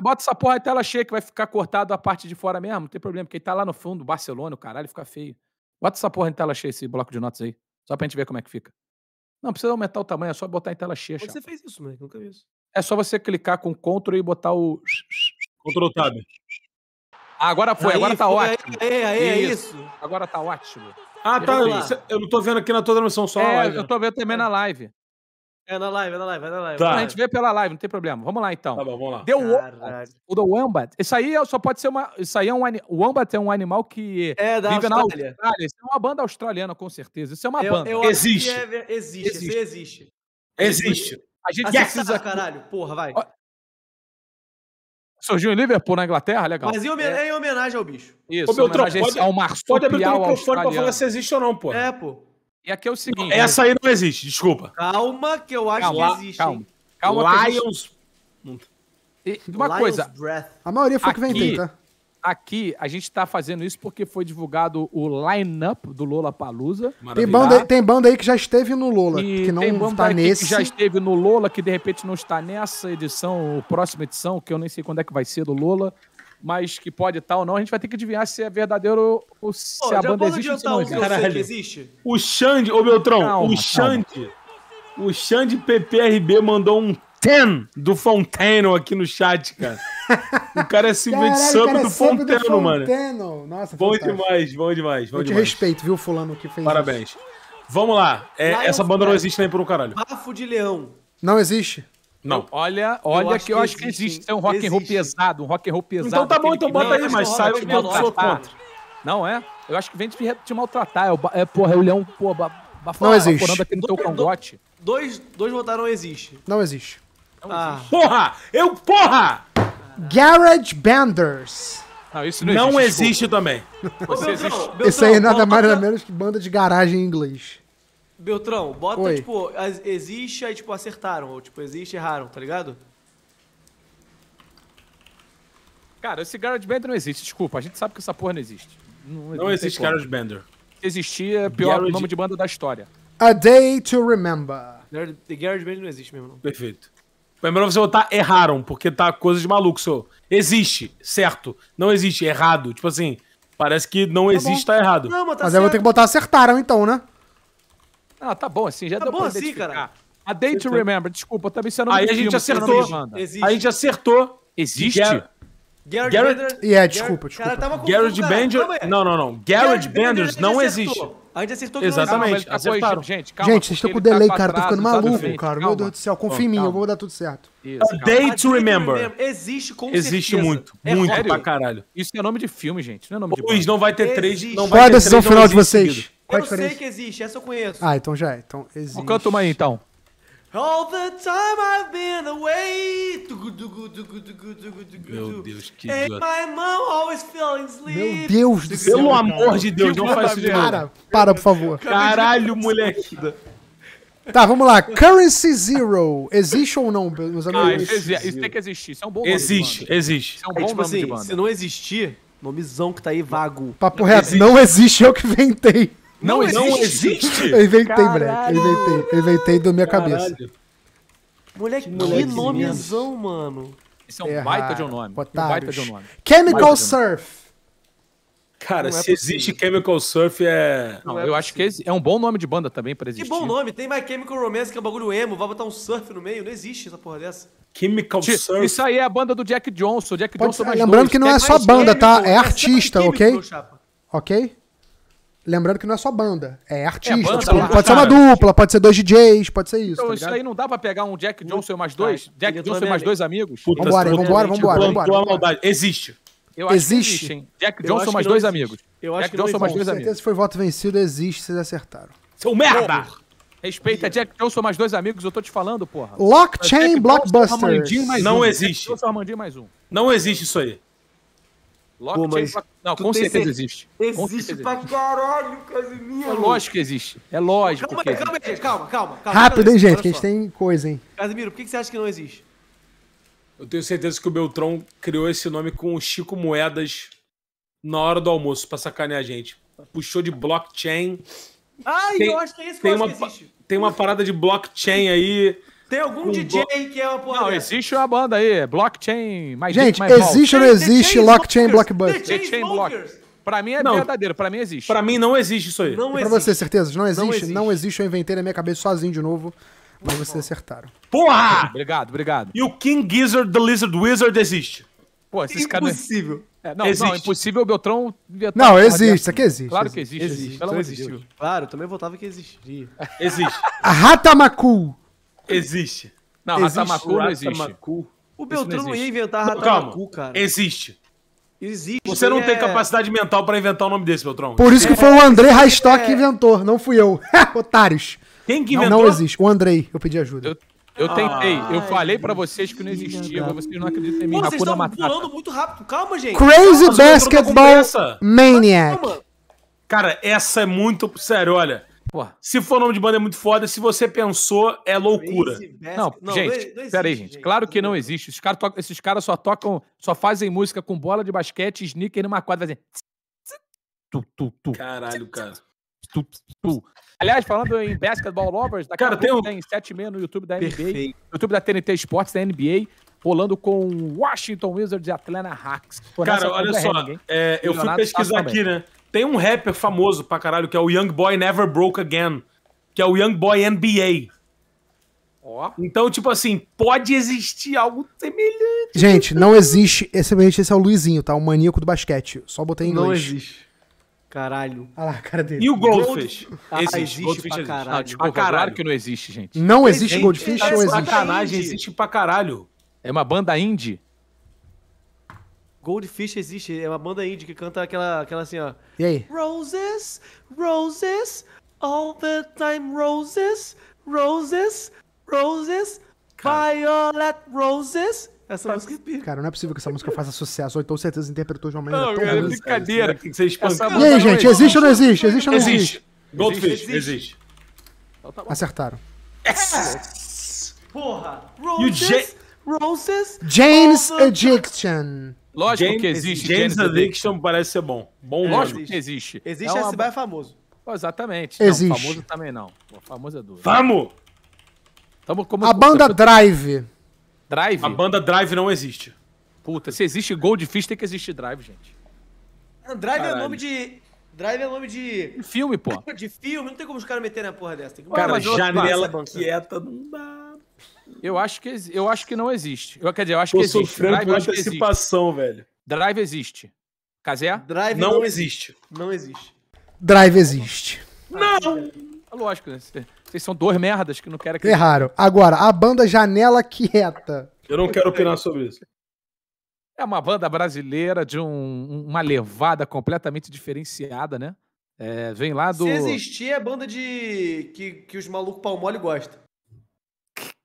Bota essa porra até tela cheia que vai ficar cortado a parte de fora mesmo, não tem problema, porque ele tá lá no fundo, Barcelona, o caralho, fica feio. Bota essa porra em tela cheia, esse bloco de notas aí, só pra gente ver como é que fica. Não precisa aumentar o tamanho, é só botar em tela cheia. você fez isso, moleque? Nunca vi isso. É só você clicar com Ctrl e botar o. Ctrl Tab. Ah, agora foi, aí, agora tá foi, ótimo. É, é, isso. isso. Agora tá ótimo. Ah, tá. Eu não tô vendo aqui na tua transmissão só. É, eu né? tô vendo também é. na live. É na live, é na live, é na live. Tá. A gente vê pela live, não tem problema. Vamos lá então. Tá bom, vamos lá. Deu o do Wombat. Isso aí é só pode ser uma. Isso aí é um. O Wombat é um animal que é, da vive Austrália. na Austrália. Isso é uma banda australiana, com certeza. Isso é uma eu, banda. Eu existe. É... existe. Existe. Existe. Existe. A gente Acessar, precisa. caralho. Porra, vai. Surgiu em Liverpool, na Inglaterra, legal. Mas em, homen é. em homenagem ao bicho. Isso, Ô, Beltrão, homenagem pode, ao marsupial pode abrir o microfone pra falar se existe ou não, pô. É, pô. E aqui é o seguinte. Não, essa né? aí não existe, desculpa. Calma, que eu acho calma, que existe. Calma. calma Lions. Existe. E uma Lions coisa. Breath. A maioria foi aqui, que vendeu, tá? Aqui a gente tá fazendo isso porque foi divulgado o line-up do Lola Palusa. Tem banda, tem banda aí que já esteve no Lola, e que não tem banda tá nesse. Que já esteve no Lola, que de repente não está nessa edição, ou próxima edição, que eu nem sei quando é que vai ser do Lola mas que pode estar ou não, a gente vai ter que adivinhar se é verdadeiro ou se Pô, a banda existe ou não existe. Caralho. existe. O Xande, ô Beltrão, calma, o Xande, calma. o Xande PPRB mandou um 10 do Fonteno aqui no chat, cara. O cara é simplesmente é sub do, é mano. Nossa, bom fantástico. demais, bom demais, bom Eu demais. respeito, viu, fulano que fez Parabéns. Isso. Vamos lá. É, essa banda não existe nem por um caralho. Bafo de Leão. Não existe. Não. olha, olha eu que, eu acho que existe. existe. É um rock existe. and roll pesado, um rock and roll então pesado. Tá então tá bom, então bota aí, mas sai que eu sou contra. Não é? Eu acho que vem te, te maltratar. É, é, porra, é o leão, pô, baforando aqui no do, teu cangote. Do, dois, dois votaram existe. Não existe. Não ah. existe. Porra! Eu, porra! Garage Banders. Não, isso não, não existe, existe também. isso aí é nada mais nada menos que banda de garagem em inglês. Beltrão, bota, Oi. tipo, existe, aí, tipo, acertaram. Ou, tipo, existe, erraram, tá ligado? Cara, esse GarageBand não existe, desculpa. A gente sabe que essa porra não existe. Não, não, não existe GarageBand. Se Existia é pior Garage... nome de banda da história. A Day to Remember. GarageBand não existe mesmo, não. Perfeito. É melhor você botar erraram, porque tá coisa de maluco, seu. Existe, certo. Não existe, errado. Tipo assim, parece que não tá existe, bom. tá errado. Não, mas, tá mas certo. aí eu vou ter que botar acertaram então, né? Ah, tá bom assim, já tá deu bom pra assim, cara. A Day to Remember, desculpa, também você não Aí a gente acertou. A gente acertou. Existe? Garrett, Garrett Bender. É, yeah, desculpa, desculpa. Cara, tava Garrett Bender. Não, não, não. Garrett, Garrett Benders não existe. A gente acertou que Exatamente, não existe. Calma, tá gente, calma, gente, vocês estão com tá delay, tá cara. Atrás, tô ficando maluco, cara. Calma. Meu Deus do céu, confia em mim, eu vou dar tudo certo. Isso, A Day to Remember. Existe com Existe muito, é muito pra caralho. Isso é nome de filme, gente. Não é nome de. Luiz, não vai ter três. Qual vai é a decisão final de vocês? Qual eu sei que existe, essa eu conheço. Ah, então já é. Então existe. Então canta uma aí, então. All the time I've been away. Meu Deus, que idiota. my mom always feeling sleep. Meu Deus do céu. Pelo amor de Deus, não faz isso de Para, para, por favor. Caralho, moleque. Tá, vamos lá. Currency Zero. Existe ou não, meus amigos? Ah, isso, isso tem que existir. Isso é um bom existe, nome. Existe, existe. Isso é um é bom é, tipo nome assim, de banda. Se não existir, nomezão que tá aí vago. Papo reto, não existe, eu que inventei. Não, não existe? existe? Eu inventei, moleque. Eu inventei. Eu inventei do minha cabeça. Moleque, que nomezão, mano. Esse é um é baita de um nome. Um baita de um nome. Chemical baita Surf. Cara, é se existe Chemical Surf é. Não, não é eu acho que é um bom nome de banda também pra existir. Que bom nome, tem mais Chemical Romance, que é um bagulho emo, vai botar um surf no meio, não existe essa porra dessa. Chemical Surf. Isso aí é a banda do Jack Johnson, Jack Pode, Johnson é mais Lembrando dois. que não é só banda, tá? É artista, ok? Ok? Lembrando que não é só banda, é artista. É, banda, tipo, pode ser uma dupla, pode ser dois DJs, pode ser isso. Então, tá isso aí não dá pra pegar um Jack Johnson e mais dois? Jack Johnson e mais dois amigos? Puta, vambora, vambora, vambora, vambora, vambora. Existe. Eu existe. existe Jack Johnson mais dois existe. amigos. Eu acho Jack que Johnson mais dois amigos. se foi voto vencido, existe, vocês acertaram. Seu merda! Respeita Jack Johnson mais dois amigos, eu tô te falando, porra. Lockchain Blockbuster. Não existe. Não existe isso aí. Blockchain. Pô, mas pra... Não, com certeza ser... existe. Existe certeza pra caralho, Casimiro. É lógico que existe. É lógico. Calma, que aí, calma, aí, calma, calma, calma. Rápido, hein, gente, que a gente tem coisa, hein. Casimiro, por que você acha que não existe? Eu tenho certeza que o Beltrão criou esse nome com o Chico Moedas na hora do almoço, pra sacanear a gente. Puxou de blockchain. Ah, tem, eu acho que é isso que, tem eu uma, que existe. Tem uma parada de blockchain aí. Tem algum DJ que é uma porra. Não, existe uma banda aí, blockchain, mais Gente, mais existe ou não existe blockchain blockbuster? The Chain Pra mim é não. verdadeiro, pra mim existe. Pra mim não existe isso aí. Não pra você, certeza? Não existe? não existe? Não existe, eu inventei na minha cabeça sozinho de novo. Mas vocês acertaram. Porra! Obrigado, obrigado. E o King Gizzard, The Lizard Wizard existe. Pô, esses caras. Impossível. É, não, existe. não, impossível o Beltrão. Não, existe, isso aqui existe. Claro que existe. existe. existe. Pelo amor de Deus. Claro, eu também votava que existia. Existe. Ratamacu. Existe. Não, existe. não existe. O Beltrão não, não, ia inventar Ratamaku, Calma. cara. Existe. Existe. Você não é... tem capacidade mental para inventar o um nome desse, Beltrão. Por isso que foi o André Raistock é... é. que inventou, não fui eu. Otários. Quem que inventou? Não, não existe. O Andrei, eu pedi ajuda. Eu... Eu tentei, ah, eu falei pra vocês que não existia, mas vocês não acreditam em mim. Mano, vocês estão pulando muito rápido, calma, gente. Crazy calma, Basketball Maniac. Maniac. Cara, essa é muito. Sério, olha. Porra. Se for nome de banda é muito foda, se você pensou, é loucura. Não, não, gente, não, não peraí, gente. gente. Claro que não existe. Esses caras, tocam, esses caras só tocam, só fazem música com bola de basquete, sneaker numa quadra, fazendo. Tu, tu, tu. Caralho, cara. Tu, tu. Aliás, falando em Basketball Lovers, daqui cara, tem, um... tem 7 no YouTube da Perfeito. NBA, YouTube da TNT Sports da NBA, rolando com Washington Wizards e Atlanta Hawks. Cara, olha só, é, é, eu fui pesquisar aqui, né? Tem um rapper famoso pra caralho que é o Young Boy Never Broke Again, que é o Young Boy NBA. Oh. Então, tipo assim, pode existir algo semelhante. Gente, não existe. Esse, é esse é o Luizinho, tá? O maníaco do basquete. Só botei em inglês. Não existe. Caralho. Olha lá, a cara dele. E o Goldfish? Ah, existe, existe Goldfish pra caralho. Existe. Ah, tipo, pra caralho que não existe, gente. Não existe, existe Goldfish existe, é ou existe? Sacanagem, existe pra caralho. É uma banda indie? Goldfish existe, é uma banda indie que canta aquela, aquela assim, ó. E aí? Roses, roses, all the time roses, roses, roses, cara. violet roses. Essa cara, música é Cara, não é possível que essa música faça sucesso, ou então certeza interpretou de uma maneira não, tão cara, É brincadeira que você E aí, gente, é existe ou não existe? Existe ou não existe? existe. Goldfish, existe. existe. Então tá Acertaram. Yes! Porra! Roses, J roses, James Addiction. Lógico James, que existe. James, James Addiction Addiction parece ser bom. Bom, é, lógico existe. que existe. Existe, é uma... SB famoso. Oh, exatamente. Existe. Não, famoso também não. O famoso é duro. Vamos! Tamo como... A banda Drive. Drive? A banda Drive não existe. Puta, se existe Goldfish, tem que existir Drive, gente. Não, drive é Caralho. é nome de... Drive é nome de... Filme, pô. de filme, não tem como os caras meterem a porra dessa. Tem que... Cara, cara janela quieta não dá. Eu acho que, eu acho que não existe. Eu, quer dizer, eu acho Pô, que existe. Sofrendo por antecipação, velho. Drive existe. Casé? Drive não, não, existe. Não existe. Drive existe. Não! É lógico, né? Vocês são dois merdas que não querem É Erraram. Agora, a banda Janela Quieta. Eu não quero opinar sobre isso. É uma banda brasileira de um, uma levada completamente diferenciada, né? É, vem lá do. Se existir, é banda de. que, que os malucos pau mole gostam.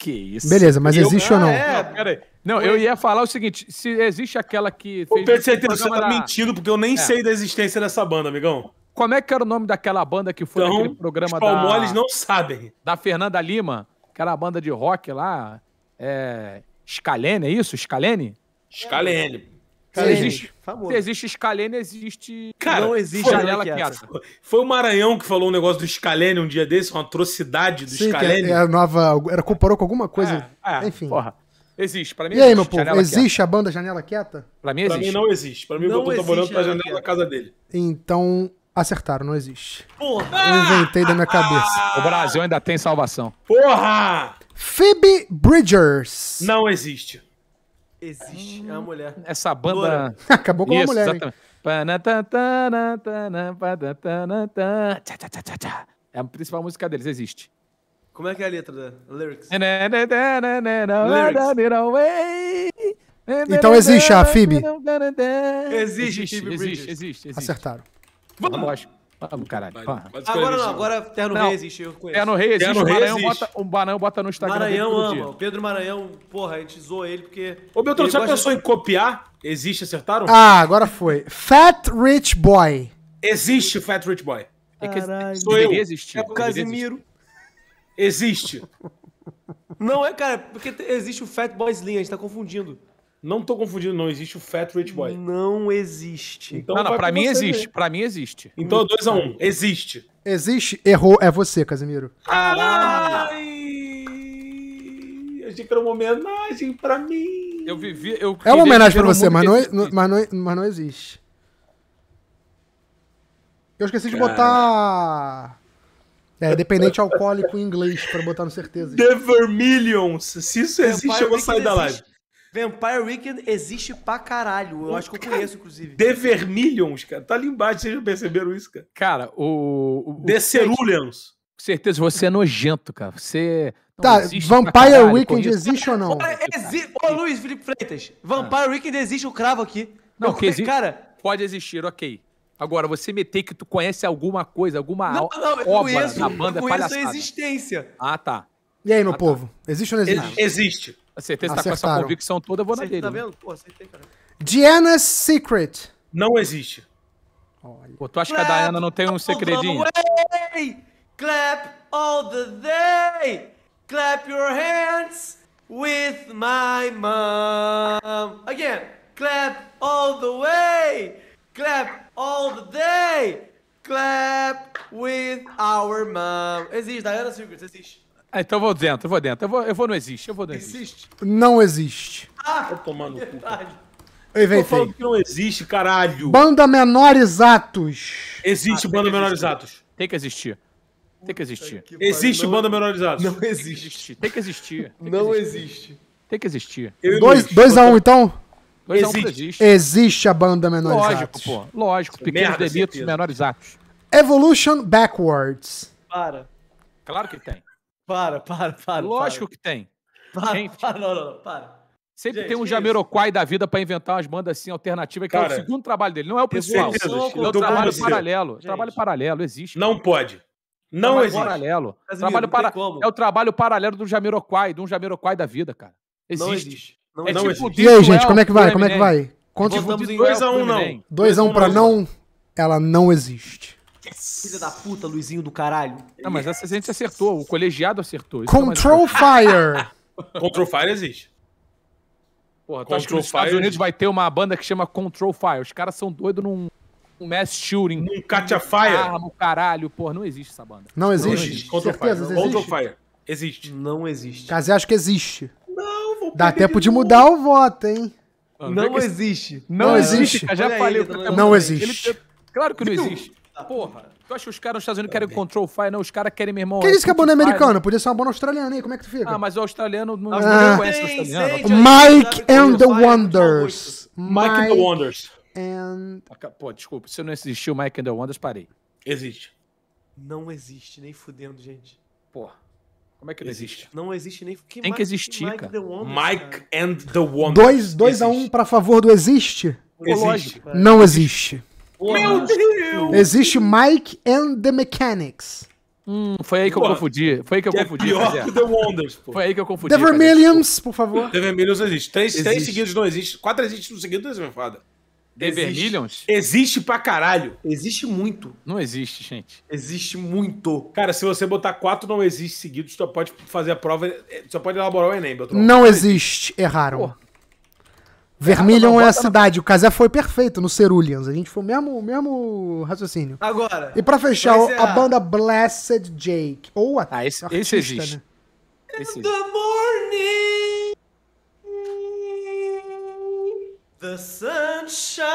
Que isso. Beleza, mas eu, existe ah, ou não? Ah, é, peraí. Não, eu ia falar o seguinte: se existe aquela que. Fez Ô, certeza, você tá da... mentindo, porque eu nem é. sei da existência dessa banda, amigão. Como é que era o nome daquela banda que foi então, naquele programa os da. não sabem. Da Fernanda Lima, aquela banda de rock lá. É. Scalene, é isso? Scalene? Scalene. Se existe, existe escalene existe. Cara, não existe janela quieta. Foi o Maranhão que falou um negócio do escalene um dia desse, uma atrocidade do escalene. É- Scalene. É, nova. Era, comparou com alguma coisa. É, é, Enfim. Porra. Existe, pra mim E aí, meu povo, existe quieta. a banda Janela Quieta? Pra mim existe. Pra mim não existe. Pra mim não o Botão tá morando pra janela da casa dele. Então, acertaram, não existe. Porra! Eu inventei da minha cabeça. Ah! O Brasil ainda tem salvação. Porra! Phoebe Bridgers. Não existe. Existe, é uma mulher. Essa banda. Loura. Acabou com Isso, uma mulher. Exatamente. Hein? É a principal música deles, existe. Como é que é a letra da lyrics? Então existe a Phoebe? Existe, existe, existe, existe. Acertaram. Vamos. Lógico caralho. Agora não, agora Terno Rei existe, eu conheço. Rei existe, Maranhão existe. Bota, o Maranhão bota no Instagram. Maranhão ama. O Pedro Maranhão, porra, a gente zoa ele porque. Ô, Beltrão, já pensou de... em copiar? Existe, acertaram? Ah, agora foi. Fat Rich Boy. Existe o Fat Rich Boy. É que sou eu. Existir. É o Casimiro. Existe. não é, cara, porque existe o Fat Boy Slim, a gente tá confundindo. Não tô confundindo, não existe o Fat Rich Boy. Não existe. Então, não, não, pra mim existe. Ver. Pra mim existe. Então é 2x1. Um. Existe. Existe, errou. É você, Casimiro. Caralho! Achei que era uma homenagem pra mim. Eu vivi. Eu é uma homenagem pra você, mas não, é, mas, não, é, mas não existe. Eu esqueci Cara. de botar. É, dependente alcoólico em inglês, pra botar no certeza. The Vermilions. Se isso existe, eu vou sair da live. Vampire Weekend existe pra caralho. Eu o acho que eu conheço, inclusive. The Vermilions, cara. Tá ali embaixo, vocês já perceberam isso, cara? Cara, o. o The é Ceruleans. Com certeza, você é nojento, cara. Você. Tá, Vampire Weekend existe ou não? Cara, exi... Ô, Luiz Felipe Freitas, ah. Vampire ah. Weekend existe, o cravo aqui. Não, que existe. Cara. Pode existir, ok. Agora, você meter que tu conhece alguma coisa, alguma não, não, obra conheço, da banda eu conheço palhaçada. a existência. Ah, tá. E aí, meu ah, tá. povo? Tá. Existe ou não existe? Existe certeza você tá com essa convicção toda, eu vou na dele. Né? Tá vendo? Pô, acertei, cara. Diana's Secret. Não existe. Olha. Pô, tu acha Clap que a Diana não tem um segredinho? Clap all the day! Clap your hands with my mom! Again! Clap all the way! Clap all the day! Clap with our mom! Existe, Diana's Secret? existe. Ah, então eu vou dentro, eu vou dentro. Eu vou, eu vou no existe, eu vou no existe. Existe? Não existe. Ah, tô tomando é verdade. cu. Eu inventei. Tô falando que não existe, caralho. Banda Menores Atos. Existe ah, banda Menores Atos. Tem que existir. Tem que existir. Que existe não, banda Menores Atos. Não existe. Tem que existir. Tem que não existir. existe. Tem que existir. 2x1 um, então? Dois existe. Um existe. existe a banda Menores Lógico, Atos. Pô. Lógico, pequenos Merda, delitos, certeza. menores atos. Evolution Backwards. Para. Claro que tem. Para, para, para. Lógico para. que tem. Para, Gente, para, não, não, para. Sempre Gente, tem um Jamiroquai da vida para inventar umas bandas assim alternativas, que cara, é o segundo trabalho dele, não é o principal. Certeza, é o trabalho paralelo. Gente. Trabalho paralelo, existe. Não cara. pode. Não trabalho existe. Paralelo. trabalho para... É o trabalho paralelo do Jamiroquai, de um Jamiroquai da vida, cara. Existe. Não existe. Não, é tipo não tipo E aí, gente, é como é que vai? Como é que vai? Conta 2x1 um, não. 2x1 um, pra não, ela não existe. Yes. da puta, Luizinho do caralho. Não, ah, mas essa a gente acertou, o colegiado acertou. Isso é Control é Fire! Control Fire existe. Porra, tu acha que nos Fire Estados Unidos vai ter uma banda que chama Control Fire? Os caras são doidos num um mass shooting. Num a Fire? No caralho, porra, não existe essa banda. Não existe? Não existe. Control, Fire. Existe? Control Fire. Existe. Não existe. Casé, acho que existe. Não, vou Dá tempo de mudar o voto, hein? Não, não existe. Não, não existe. existe. já falei. Tá não, não existe. Ele, claro que não existe. Tá. Porra, tu acha que os caras nos Estados Unidos tá querem control fire, não? Né? Os caras querem, meu irmão. Quem disse que a banda é, é americana? Podia ser uma banda australiana aí, como é que tu fica? Ah, mas o australiano não, ah. ah. conhece o australiano. Mike and the Wonders. Mike and the Wonders. And... Pô, desculpa, se não existiu Mike and the Wonders, parei. Existe. Não existe, nem fudendo, gente. Porra. Como é que não existe? existe? Não existe nem. Que Tem que existir, Mike cara. Wonders, Mike cara. and the Wonders. 2 a 1 um para favor do existe? Existe. Não existe. Porra, Meu Deus! Existe Mike and the Mechanics. Hum, foi aí que eu confundi. Foi aí que eu que é confundi. É pior que The Wonders, pô. Foi aí que eu confundi. The Vermilions, por favor. The Vermilions existe. Três, existe. três seguidos não existe. Quatro existem no seguido não existe, fada. The existe. Vermilions? Existe pra caralho. Existe muito. Não existe, gente. Existe muito. Cara, se você botar quatro não existe seguidos, só pode fazer a prova. Só pode elaborar o Enem, Beltrão. Não existe. Erraram. Vermilion é, a cidade. O Casé foi perfeito no Ceruleans. A gente foi o mesmo, mesmo raciocínio. Agora. E para fechar, a... a... banda Blessed Jake. Ou a. Ah, esse, artista, esse existe. Né? Esse The morning, the sunshine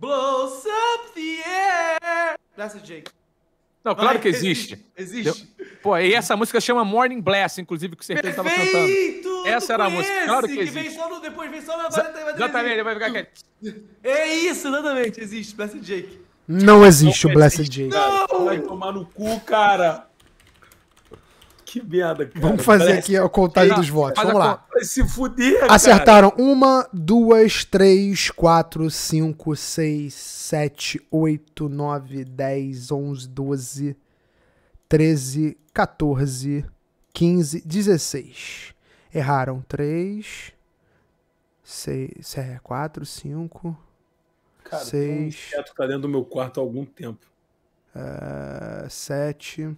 blows up the air. Blessed Jake. Não, claro Vai, que existe. Existe. existe. Pô, e essa música chama Morning Bless, inclusive, que certeza estava cantando. Perfeito! Essa era a música. claro que, que existe. vem só no, depois vem só na Exatamente, ele vai ficar quieto. É isso, exatamente. Existe, Blessed Jake. Não existe não o Blessed existe, Jake. Não! Vai tomar no cu, cara. Que merda, cara. Vamos fazer Parece... aqui a contagem não, dos votos. Vamos lá. Vai se fuder, Acertaram uma, duas, três, quatro, cinco, seis, sete, oito, nove, dez, onze, doze, treze, quatorze, quinze, dezesseis. Erraram 3, 6, 4, 5, Cara, o Cara, tá dentro do meu quarto há algum tempo. É, sete, 7,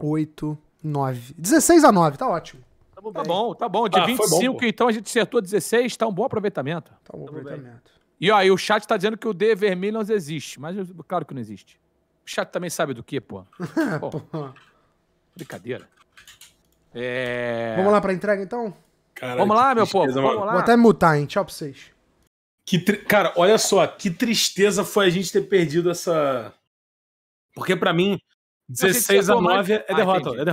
8, 9. 16 a 9, tá ótimo. Tamo tá, tá bem. bom, tá bom. De ah, 25, bom, então a gente acertou 16, tá um bom aproveitamento. Tá um bom aproveitamento. Bem. E aí o chat tá dizendo que o D vermelho não existe, mas claro que não existe. O chat também sabe do que, pô. Brincadeira. É... Vamos lá pra entrega, então? Cara, Vamos lá, meu povo. Vamos lá. Vou até mutar, hein? Tchau pra vocês. Que tri... Cara, olha só, que tristeza foi a gente ter perdido essa. Porque para mim, 16 a 9 é, é derrota, ah, é derrota. É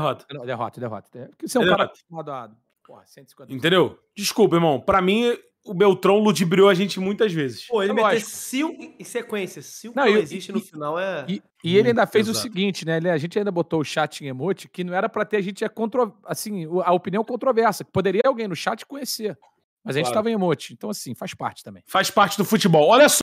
derrota, é derrota. você é um é cara derrota. Porra, Entendeu? Desculpa, irmão. Para mim, o Beltrão ludibriou a gente muitas vezes. Pô, ele é meteu cinco em sequência. Cinco não, e, existe e, no final é. E, e ele ainda fez exato. o seguinte, né? Ele, a gente ainda botou o chat em emote, que não era para ter a gente a é contro, assim, a opinião controversa, que poderia alguém no chat conhecer. Mas a gente estava em emote. Então, assim, faz parte também. Faz parte do futebol. Olha só.